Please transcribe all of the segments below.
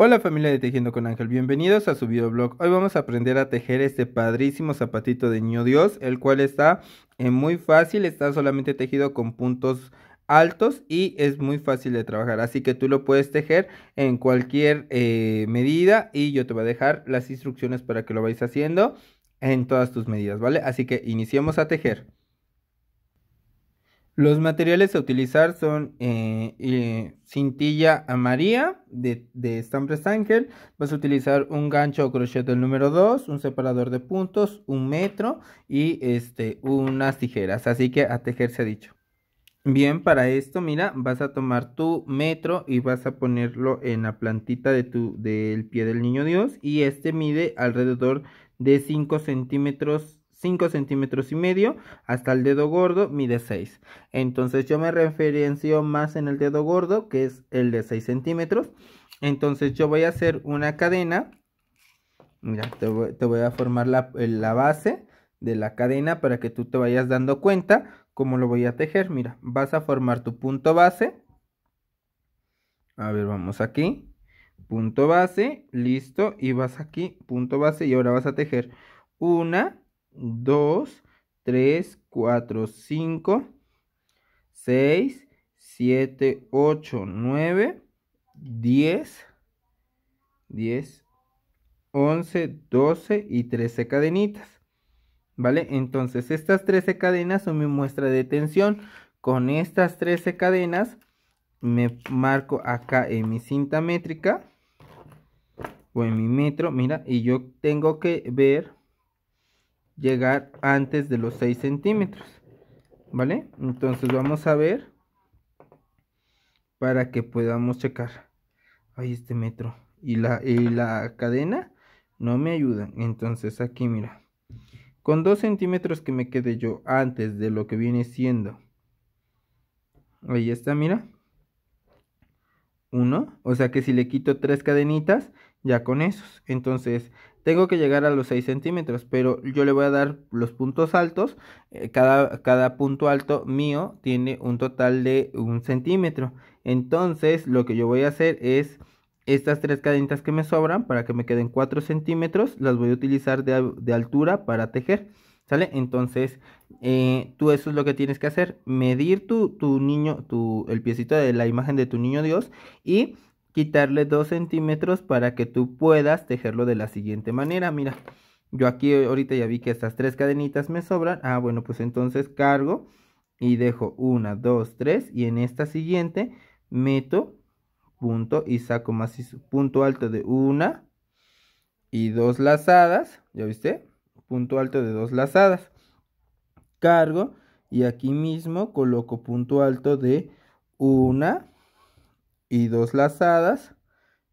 Hola familia de Tejiendo con Ángel, bienvenidos a su videoblog. Hoy vamos a aprender a tejer este padrísimo zapatito de niño Dios, el cual está eh, muy fácil, está solamente tejido con puntos altos y es muy fácil de trabajar. Así que tú lo puedes tejer en cualquier eh, medida y yo te voy a dejar las instrucciones para que lo vayas haciendo en todas tus medidas, ¿vale? Así que iniciemos a tejer. Los materiales a utilizar son eh, eh, cintilla amarilla de, de Stampress Vas a utilizar un gancho o crochet del número 2, un separador de puntos, un metro y este, unas tijeras. Así que a tejer se ha dicho. Bien, para esto, mira, vas a tomar tu metro y vas a ponerlo en la plantita de tu, del pie del niño Dios. Y este mide alrededor de 5 centímetros 5 centímetros y medio hasta el dedo gordo mide 6 entonces yo me referencio más en el dedo gordo que es el de 6 centímetros entonces yo voy a hacer una cadena mira te voy, a formar la, la, base de la cadena para que tú te vayas dando cuenta cómo lo voy a tejer mira vas a formar tu punto base a ver vamos aquí punto base listo y vas aquí punto base y ahora vas a tejer una 2, 3, 4, 5, 6, 7, 8, 9, 10, 10, 11, 12 y 13 cadenitas. ¿Vale? Entonces estas 13 cadenas son mi muestra de tensión. Con estas 13 cadenas me marco acá en mi cinta métrica o en mi metro, mira, y yo tengo que ver llegar antes de los 6 centímetros. ¿Vale? Entonces vamos a ver para que podamos checar. Ahí este metro. Y la, la cadena no me ayuda. Entonces aquí mira. Con 2 centímetros que me quede yo antes de lo que viene siendo. Ahí está, mira. Uno. O sea que si le quito tres cadenitas, ya con esos. Entonces, tengo que llegar a los 6 centímetros, pero yo le voy a dar los puntos altos. Eh, cada, cada punto alto mío tiene un total de un centímetro. Entonces lo que yo voy a hacer es estas tres cadenitas que me sobran para que me queden 4 centímetros, las voy a utilizar de, altura para tejer. ¿Sale? Entonces, eh, tú eso es lo que tienes que hacer, medir tu, tu niño, tu, el piecito de la imagen de tu niño Dios y quitarle 2 centímetros para que tú puedas tejerlo de la siguiente manera. Mira, yo aquí ahorita ya vi que estas tres cadenitas me sobran. Ah, bueno, pues entonces cargo y dejo 1, 2, 3 y en esta siguiente meto punto y saco más punto alto de una y dos lazadas, ¿ya viste? Punto alto de dos lazadas. Cargo y aquí mismo coloco punto alto de una y dos lazadas.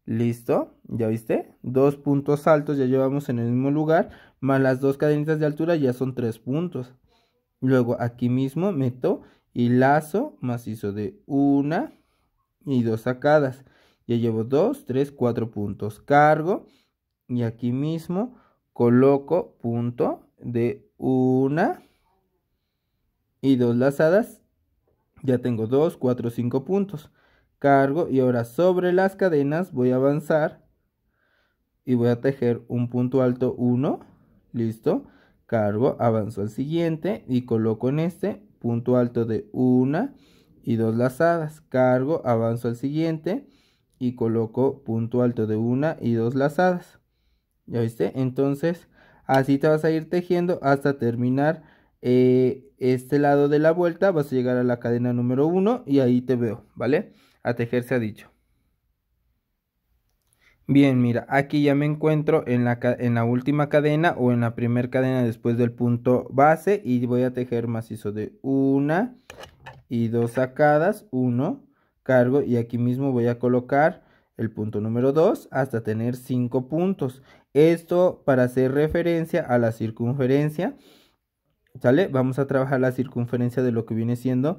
Listo, ya viste, dos puntos altos ya llevamos en el mismo lugar, más las dos cadenitas de altura ya son tres puntos. Luego aquí mismo meto y lazo macizo de una y dos sacadas. Ya llevo dos, tres, cuatro puntos. Cargo y aquí mismo coloco punto de una y dos lazadas. Ya tengo dos, cuatro, cinco puntos cargo y ahora sobre las cadenas voy a avanzar y voy a tejer un punto alto 1, listo, cargo, avanzo al siguiente y coloco en este punto alto de una y dos lazadas, cargo, avanzo al siguiente y coloco punto alto de una y dos lazadas, ¿ya viste? Entonces así te vas a ir tejiendo hasta terminar eh, este lado de la vuelta, vas a llegar a la cadena número 1 y ahí te veo, ¿vale? a tejer se ha dicho. Bien, mira, aquí ya me encuentro en la, en la última cadena o en la primera cadena después del punto base y voy a tejer macizo de una y dos sacadas, uno, cargo y aquí mismo voy a colocar el punto número dos hasta tener cinco puntos. Esto para hacer referencia a la circunferencia, ¿sale? Vamos a trabajar la circunferencia de lo que viene siendo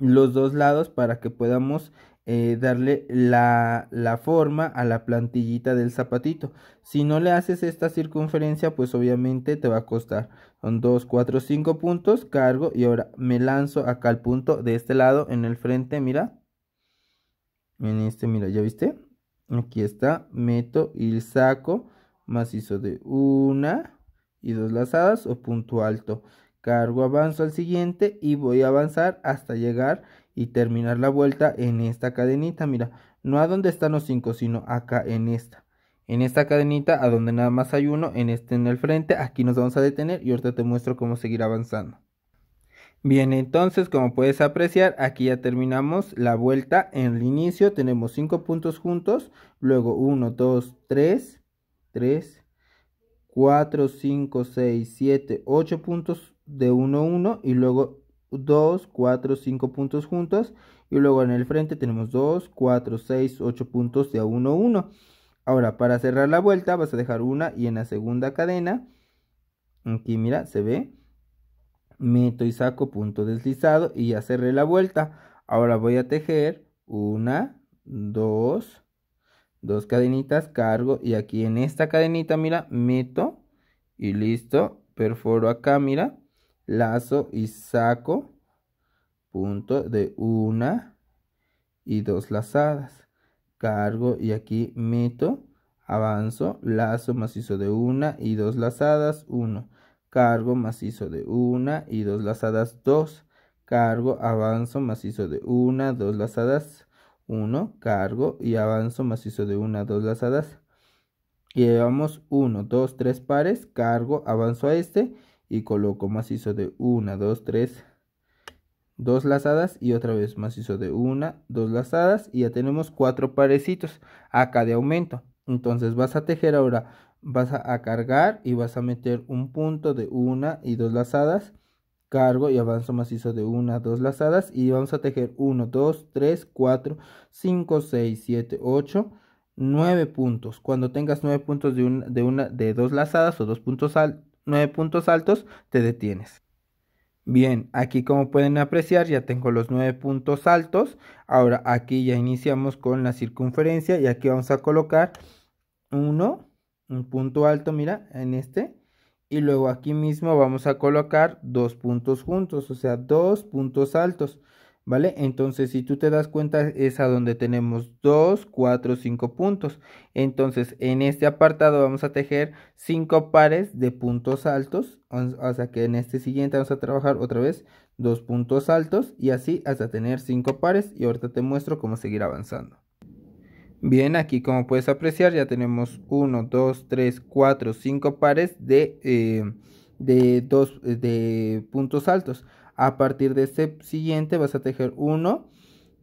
los dos lados para que podamos eh, darle la, la, forma a la plantillita del zapatito. Si no le haces esta circunferencia, pues obviamente te va a costar. Son 2, 4, 5 puntos, cargo y ahora me lanzo acá al punto de este lado en el frente, mira. En este, mira, ¿ya viste? Aquí está, meto y saco macizo de una y dos lazadas o punto alto cargo avanzo al siguiente y voy a avanzar hasta llegar y terminar la vuelta en esta cadenita mira no a donde están los 5 sino acá en esta en esta cadenita a donde nada más hay uno en este en el frente aquí nos vamos a detener y ahorita te muestro cómo seguir avanzando Bien, entonces como puedes apreciar, aquí ya terminamos la vuelta en el inicio, tenemos 5 puntos juntos, luego 1, 2, 3, 3, 4, 5, 6, 7, 8 puntos de 1, 1 y luego 2, 4, 5 puntos juntos y luego en el frente tenemos 2, 4, 6, 8 puntos de 1, 1. Ahora para cerrar la vuelta vas a dejar una y en la segunda cadena, aquí mira, se ve, meto y saco punto deslizado y ya cerré la vuelta. Ahora voy a tejer una, dos, dos cadenitas, cargo y aquí en esta cadenita mira, meto y listo, perforo acá mira lazo y saco punto de una y dos lazadas cargo y aquí meto avanzo lazo macizo de una y dos lazadas uno, cargo macizo de una y dos lazadas dos, cargo avanzo macizo de una dos lazadas uno, cargo y avanzo macizo de una dos lazadas llevamos uno, dos, tres pares cargo avanzo a este y coloco macizo de 1, 2, 3, 2 lazadas y otra vez macizo de 1, 2 lazadas y ya tenemos 4 parecitos acá de aumento. Entonces vas a tejer ahora, vas a, cargar y vas a meter un punto de 1 y 2 lazadas. Cargo y avanzo macizo de 1, 2 lazadas y vamos a tejer 1, 2, 3, 4, 5, 6, 7, 8. 9 puntos. Cuando tengas 9 puntos de, 2 de, una, de dos lazadas o dos puntos altos. 9 puntos altos, te detienes. Bien, aquí como pueden apreciar ya tengo los nueve puntos altos. Ahora aquí ya iniciamos con la circunferencia y aquí vamos a colocar uno, un punto alto, mira, en este. Y luego aquí mismo vamos a colocar dos puntos juntos, o sea, dos puntos altos. Entonces, si tú te das cuenta, es a donde tenemos 2, 4, 5 puntos. Entonces, en este apartado vamos a tejer 5 pares de puntos altos, hasta que en este siguiente vamos a trabajar otra vez 2 puntos altos y así hasta tener 5 pares y ahorita te muestro cómo seguir avanzando. Bien, aquí como puedes apreciar ya tenemos 1, 2, 3, 4, 5 pares de, eh, dos, eh, de puntos altos. A partir de este siguiente vas a tejer 1,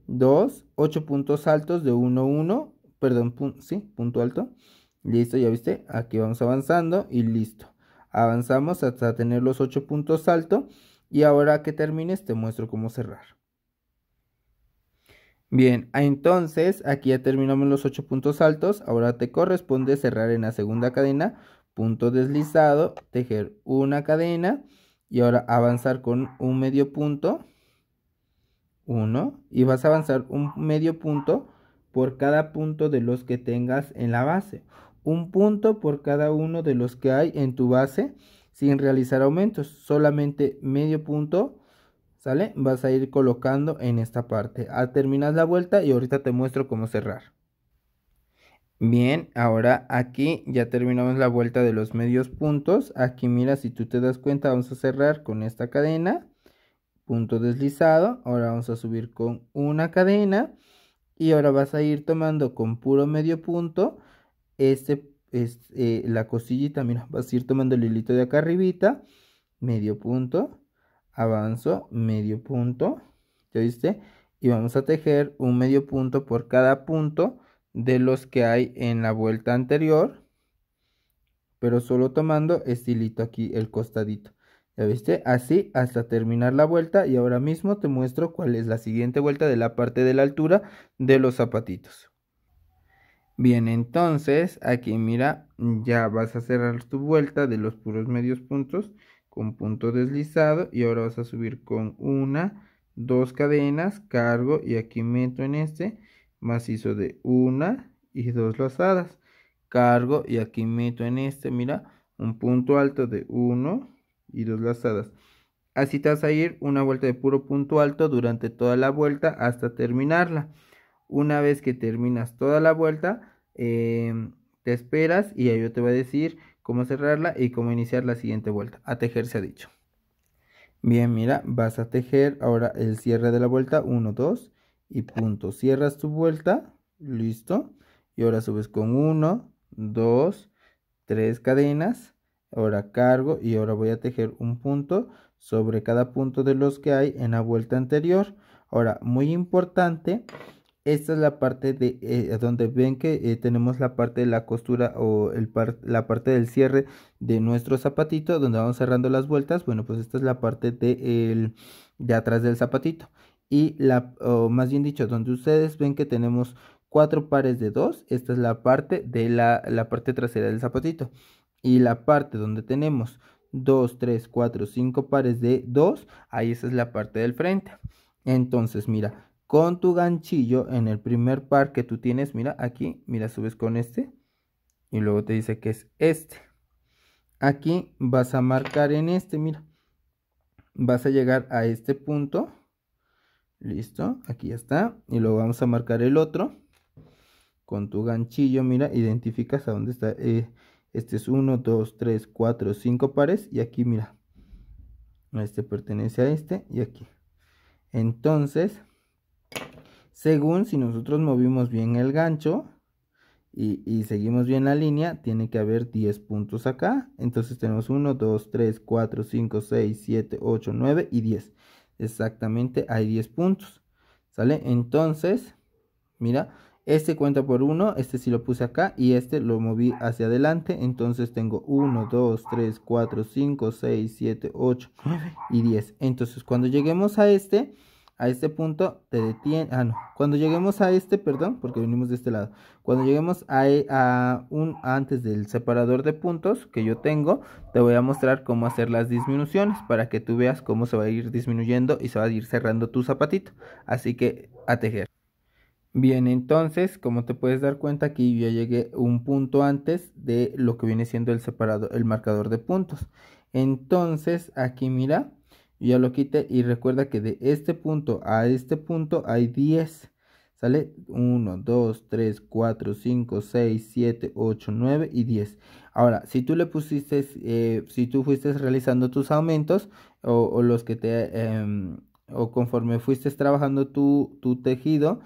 2, 8 puntos altos de 1, 1, perdón, sí, punto alto. Listo, ya viste, aquí vamos avanzando y listo. Avanzamos hasta tener los 8 puntos altos y ahora que termines te muestro cómo cerrar. Bien, ah, entonces aquí ya terminamos los 8 puntos altos, ahora te corresponde cerrar en la segunda cadena, punto deslizado, tejer una cadena y ahora avanzar con un medio punto, uno, y vas a avanzar un medio punto por cada punto de los que tengas en la base, un punto por cada uno de los que hay en tu base sin realizar aumentos, solamente medio punto, ¿sale? Vas a ir colocando en esta parte. A ah, terminar la vuelta y ahorita te muestro cómo cerrar. Bien, ahora aquí ya terminamos la vuelta de los medios puntos. Aquí mira, si tú te das cuenta, vamos a cerrar con esta cadena. Punto deslizado. Ahora vamos a subir con una cadena. Y ahora vas a ir tomando con puro medio punto este, es eh, la cosilla Mira, vas a ir tomando el hilito de acá arribita. Medio punto. Avanzo, medio punto. ¿Ya viste? Y vamos a tejer un medio punto por cada punto de los que hay en la vuelta anterior, pero solo tomando estilito aquí el costadito. ¿Ya viste? Así hasta terminar la vuelta y ahora mismo te muestro cuál es la siguiente vuelta de la parte de la altura de los zapatitos. Bien, entonces aquí mira, ya vas a cerrar tu vuelta de los puros medios puntos con punto deslizado y ahora vas a subir con una, dos cadenas, cargo y aquí meto en este macizo de una y dos lazadas cargo y aquí meto en este mira un punto alto de uno y dos lazadas así te vas a ir una vuelta de puro punto alto durante toda la vuelta hasta terminarla una vez que terminas toda la vuelta em, te esperas y ahí yo te voy a decir cómo cerrarla y cómo iniciar la siguiente vuelta a tejer se ha dicho bien mira vas a tejer ahora el cierre de la vuelta 1 2 y punto. Cierras tu vuelta, listo. Y ahora subes con 1, 2, 3 cadenas. Ahora cargo y ahora voy a tejer un punto sobre cada punto de los que hay en la vuelta anterior. Ahora, muy importante, esta es la parte de eh, donde ven que eh, tenemos la parte de la costura o el la parte del cierre de nuestro zapatito, donde vamos cerrando las vueltas. Bueno, pues esta es la parte de, el, de atrás del zapatito y la, o más bien dicho, donde ustedes ven que tenemos cuatro pares de dos, esta es la parte de la, la parte trasera del zapatito. Y la parte donde tenemos dos, tres, cuatro, cinco pares de dos, ahí esa es la parte del frente. Entonces, mira, con tu ganchillo en el primer par que tú tienes, mira aquí, mira, subes con este y luego te dice que es este. Aquí vas a marcar en este, mira, vas a llegar a este punto Listo, aquí ya está. Y luego vamos a marcar el otro. Con tu ganchillo, mira, identificas a dónde está. Eh, este es 1, 2, 3, 4, 5 pares. Y aquí, mira. Este pertenece a este y aquí. Entonces, según si nosotros movimos bien el gancho y, y, seguimos bien la línea, tiene que haber 10 puntos acá. Entonces tenemos 1, 2, 3, 4, 5, 6, 7, 8, 9 y 10. Exactamente, hay 10 puntos. ¿Sale? Entonces, mira, este cuenta por 1, este sí lo puse acá y este lo moví hacia adelante. Entonces tengo 1, 2, 3, 4, 5, 6, 7, 8, 9 y 10. Entonces cuando lleguemos a este, a este punto te detiene, ah no, cuando lleguemos a este, perdón, porque venimos de este lado, cuando lleguemos e, a, un, antes del separador de puntos que yo tengo, te voy a mostrar cómo hacer las disminuciones para que tú veas cómo se va a ir disminuyendo y se va a ir cerrando tu zapatito, así que a tejer. Bien, entonces, como te puedes dar cuenta, aquí ya llegué un punto antes de lo que viene siendo el separado, el marcador de puntos. Entonces, aquí mira, ya lo quite y recuerda que de este punto a este punto hay 10. ¿Sale? 1, 2, 3, 4, 5, 6, 7, 8, 9 y 10. Ahora, si tú le pusiste, eh, si tú fuiste realizando tus aumentos o, los que te, em, o conforme fuiste trabajando tu, tu tejido,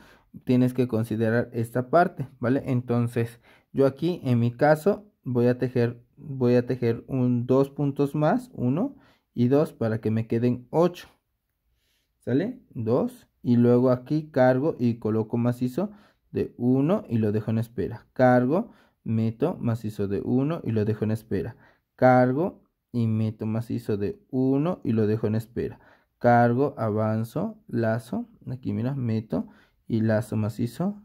tienes que considerar esta parte, ¿vale? Entonces, yo aquí en mi caso voy a tejer, voy a tejer un dos puntos más, uno y 2 para que me queden 8. ¿Sale? 2 y luego aquí cargo y coloco macizo de 1 y lo dejo en espera. Cargo, meto macizo de 1 y lo dejo en espera. Cargo y meto macizo de 1 y lo dejo en espera. Cargo, avanzo, lazo, aquí mira, meto y lazo macizo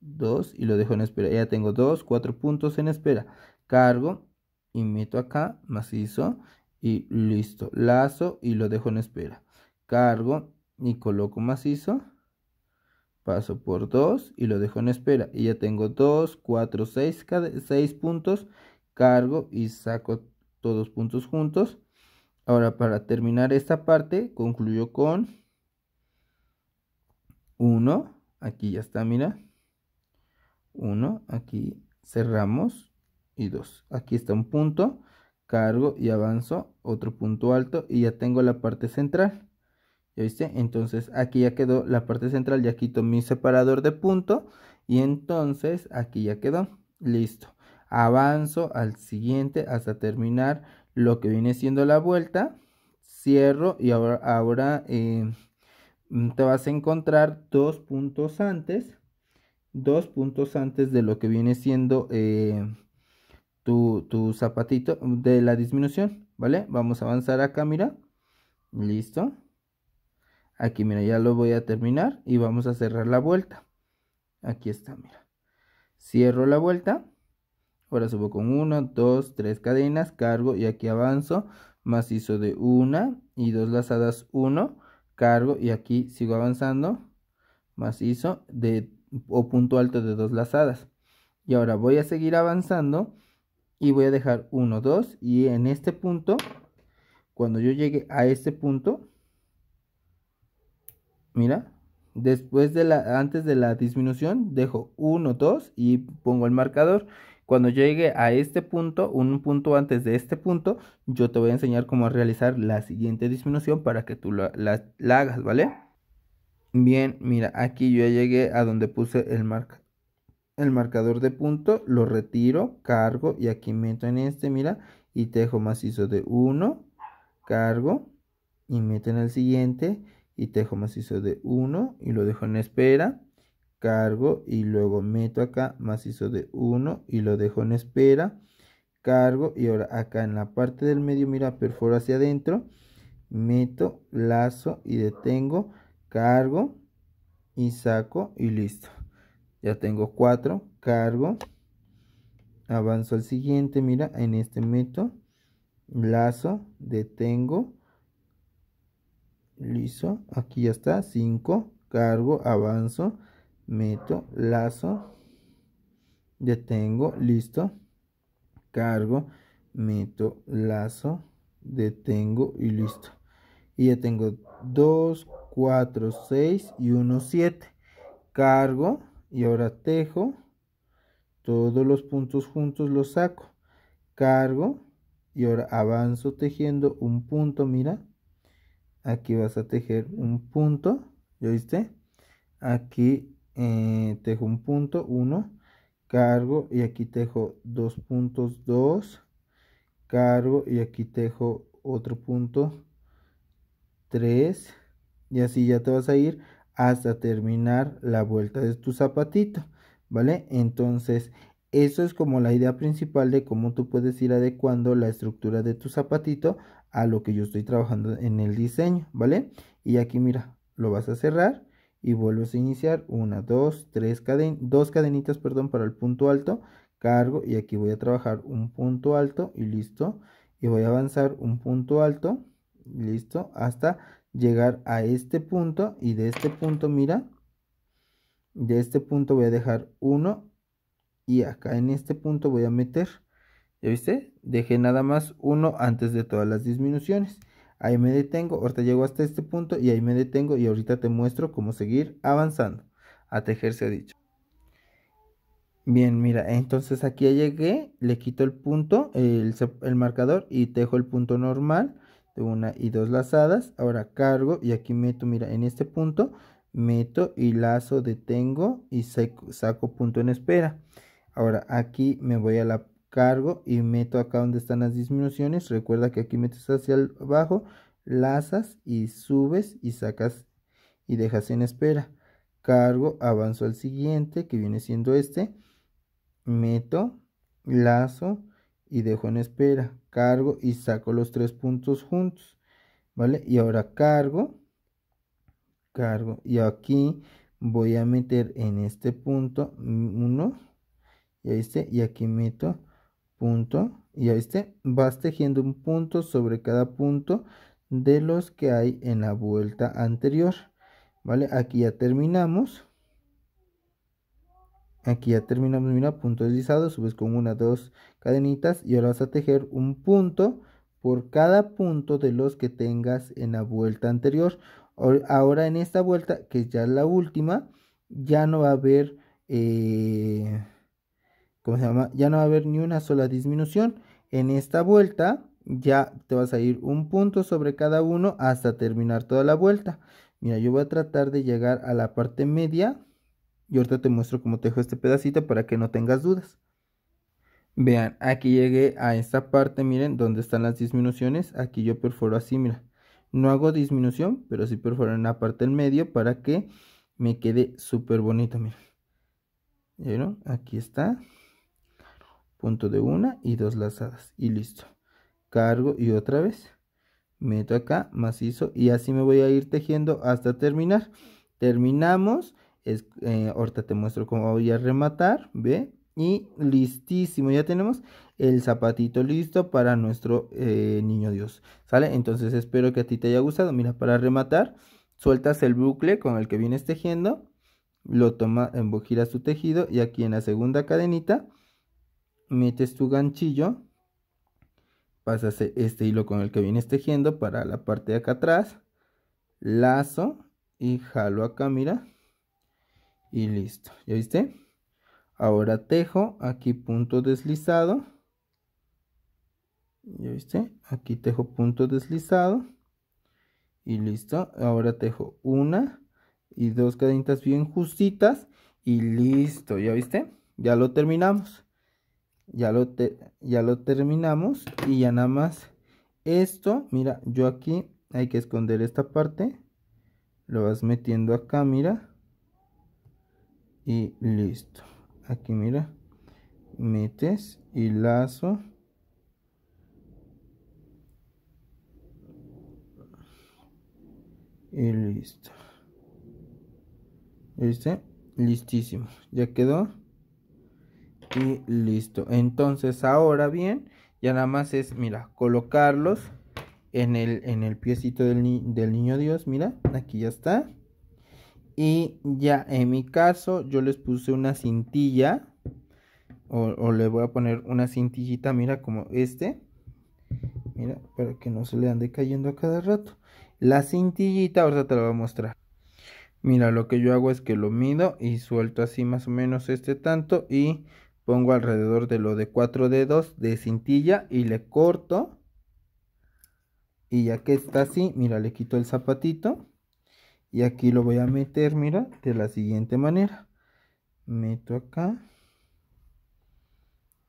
2 y lo dejo en espera. Ya tengo 2, 4 puntos en espera. Cargo y meto acá macizo y listo. Lazo y lo dejo en espera. Cargo y coloco macizo. Paso por 2 y lo dejo en espera. Y ya tengo 2, 4, 6, puntos. Cargo y saco todos puntos juntos. Ahora para terminar esta parte concluyo con 1. Aquí ya está, mira. 1, aquí cerramos y 2. Aquí está un punto cargo y avanzo, otro punto alto y ya tengo la parte central. ¿Ya viste? Entonces aquí ya quedó la parte central, ya quito mi separador de punto y entonces aquí ya quedó. Listo. Avanzo al siguiente hasta terminar lo que viene siendo la vuelta. Cierro y ahora, eh, te vas a encontrar dos puntos antes. Dos puntos antes de lo que viene siendo... Eh, tu, zapatito de la disminución, ¿vale? Vamos a avanzar acá, mira. Listo. Aquí, mira, ya lo voy a terminar y vamos a cerrar la vuelta. Aquí está, mira. Cierro la vuelta. Ahora subo con uno, dos, tres cadenas, cargo y aquí avanzo. Macizo de una y dos lazadas uno, cargo y aquí sigo avanzando. Macizo de, o punto alto de dos lazadas. Y ahora voy a seguir avanzando y voy a dejar 1, 2 y en este punto, cuando yo llegue a este punto, mira, después de la, antes de la disminución dejo 1, 2 y pongo el marcador. Cuando llegue a este punto, un punto antes de este punto, yo te voy a enseñar cómo realizar la siguiente disminución para que tú la, hagas, ¿vale? Bien, mira, aquí yo ya llegué a donde puse el marcador el marcador de punto, lo retiro, cargo y aquí meto en este, mira, y tejo macizo de 1, cargo y meto en el siguiente y tejo macizo de 1 y lo dejo en espera, cargo y luego meto acá macizo de 1 y lo dejo en espera, cargo y ahora acá en la parte del medio, mira, perforo hacia adentro, meto, lazo y detengo, cargo y saco y listo ya tengo 4 cargo avanzo al siguiente mira en este meto lazo detengo liso aquí ya está 5 cargo avanzo meto lazo detengo listo cargo meto lazo detengo y listo y ya tengo 2 4 6 y 1 7 cargo y ahora tejo todos los puntos juntos los saco cargo y ahora avanzo tejiendo un punto mira aquí vas a tejer un punto ¿ya viste? aquí eh, tejo un punto uno cargo y aquí tejo dos puntos dos cargo y aquí tejo otro punto tres y así ya te vas a ir hasta terminar la vuelta de tu zapatito, ¿vale? Entonces, eso es como la idea principal de cómo tú puedes ir adecuando la estructura de tu zapatito a lo que yo estoy trabajando en el diseño, ¿vale? Y aquí mira, lo vas a cerrar y vuelves a iniciar una, dos, tres caden dos cadenitas, perdón, para el punto alto, cargo y aquí voy a trabajar un punto alto y listo. Y voy a avanzar un punto alto, listo, hasta llegar a este punto y de este punto, mira, de este punto voy a dejar uno y acá en este punto voy a meter, ¿ya viste? Dejé nada más uno antes de todas las disminuciones. Ahí me detengo, ahorita llego hasta este punto y ahí me detengo y ahorita te muestro cómo seguir avanzando. A tejerse se ha dicho. Bien, mira, entonces aquí ya llegué, le quito el punto, el, el marcador y tejo el punto normal una y dos lazadas. Ahora cargo y aquí meto, mira, en este punto meto y lazo, detengo y saco, saco punto en espera. Ahora aquí me voy a la cargo y meto acá donde están las disminuciones. Recuerda que aquí metes hacia abajo, lazas y subes y sacas y dejas en espera. Cargo, avanzo al siguiente que viene siendo este. Meto, lazo y dejo en espera cargo y saco los tres puntos juntos, ¿vale? Y ahora cargo, cargo, y aquí voy a meter en este punto uno y este, y aquí meto punto, y está vas tejiendo un punto sobre cada punto de los que hay en la vuelta anterior, ¿vale? Aquí ya terminamos. Aquí ya terminamos, mira, punto deslizado, subes con una dos cadenitas y ahora vas a tejer un punto por cada punto de los que tengas en la vuelta anterior. Ahora en esta vuelta, que ya es la última, ya no va a haber, eh, ¿cómo se llama? Ya no va a haber ni una sola disminución. En esta vuelta ya te vas a ir un punto sobre cada uno hasta terminar toda la vuelta. Mira, yo voy a tratar de llegar a la parte media y ahorita te muestro cómo tejo este pedacito para que no tengas dudas. Vean, aquí llegué a esta parte, miren, donde están las disminuciones. Aquí yo perforo así, mira. No hago disminución, pero sí perforo en la parte del medio para que me quede súper bonito, miren. Aquí está. Punto de una y dos lazadas. Y listo. Cargo y otra vez. Meto acá, macizo. Y así me voy a ir tejiendo hasta terminar. Terminamos. Eh, ahorita te muestro cómo voy a rematar. ¿Ve? Y listísimo, ya tenemos el zapatito listo para nuestro eh, niño Dios. ¿Sale? Entonces espero que a ti te haya gustado. Mira, para rematar, sueltas el bucle con el que vienes tejiendo, lo toma, embojira tu tejido y aquí en la segunda cadenita metes tu ganchillo, pasas e, este hilo con el que vienes tejiendo para la parte de acá atrás, lazo y jalo acá, mira, y listo. ¿Ya viste? Ahora tejo, aquí punto deslizado. ¿Ya viste? Aquí tejo punto deslizado. Y listo. Ahora tejo una y dos cadenitas bien justitas. Y listo, ¿ya viste? Ya lo terminamos. Ya lo, ya lo terminamos. Y ya nada más esto. Mira, yo aquí hay que esconder esta parte. Lo vas metiendo acá, mira. Y listo aquí mira metes y lazo y listo ¿Viste? listísimo ya quedó y listo entonces ahora bien ya nada más es mira colocarlos en el, en el piecito del, del niño dios mira aquí ya está y ya en mi caso yo les puse una cintilla. O, le voy a poner una cintillita, mira como este. Mira, para que no se le ande cayendo a cada rato. La cintillita, ahorita te la voy a mostrar. Mira, lo que yo hago es que lo mido y suelto así más o menos este tanto y pongo alrededor de lo de cuatro dedos de cintilla y le corto. Y ya que está así, mira, le quito el zapatito y aquí lo voy a meter mira de la siguiente manera meto acá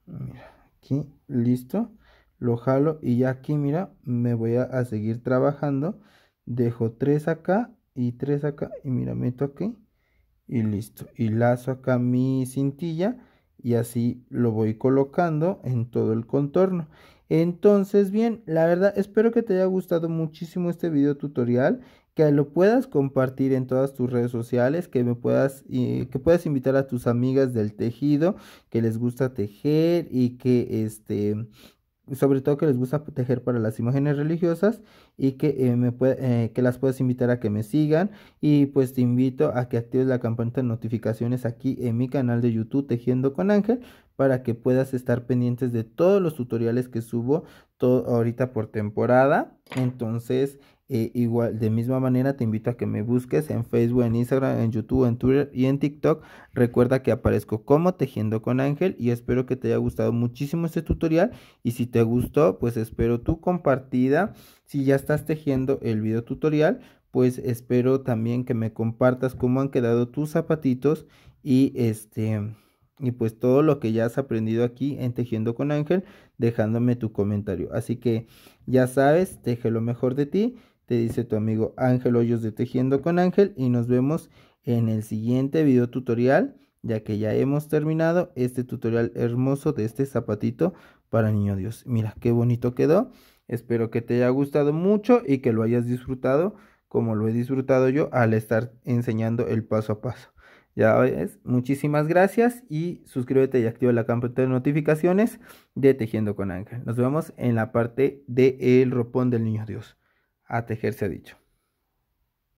mira aquí listo lo jalo y ya aquí mira me voy a, seguir trabajando dejo tres acá y tres acá y mira meto aquí y listo y lazo acá mi cintilla y así lo voy colocando en todo el contorno entonces bien la verdad espero que te haya gustado muchísimo este video tutorial que lo puedas compartir en todas tus redes sociales, que me puedas, y eh, que puedas invitar a tus amigas del tejido, que les gusta tejer y que este, sobre todo que les gusta tejer para las imágenes religiosas y que, eh, me eh, que las puedas invitar a que me sigan y pues te invito a que actives la campanita de notificaciones aquí en mi canal de YouTube Tejiendo con Ángel para que puedas estar pendientes de todos los tutoriales que subo ahorita por temporada entonces eh, igual, de misma manera, te invito a que me busques en Facebook, en Instagram, en YouTube, en Twitter y en TikTok. Recuerda que aparezco como Tejiendo con Ángel y espero que te haya gustado muchísimo este tutorial. Y si te gustó, pues espero tu compartida. Si ya estás tejiendo el video tutorial, pues espero también que me compartas cómo han quedado tus zapatitos y este y pues todo lo que ya has aprendido aquí en Tejiendo con Ángel, dejándome tu comentario. Así que ya sabes, teje lo mejor de ti te dice tu amigo Ángel Hoyos de Tejiendo con Ángel y nos vemos en el siguiente video tutorial ya que ya hemos terminado este tutorial hermoso de este zapatito para niño Dios. Mira qué bonito quedó. Espero que te haya gustado mucho y que lo hayas disfrutado como lo he disfrutado yo al estar enseñando el paso a paso. Ya ves, muchísimas gracias y suscríbete y activa la campanita de notificaciones de Tejiendo con Ángel. Nos vemos en la parte de El Ropón del Niño Dios a tejerse ha dicho.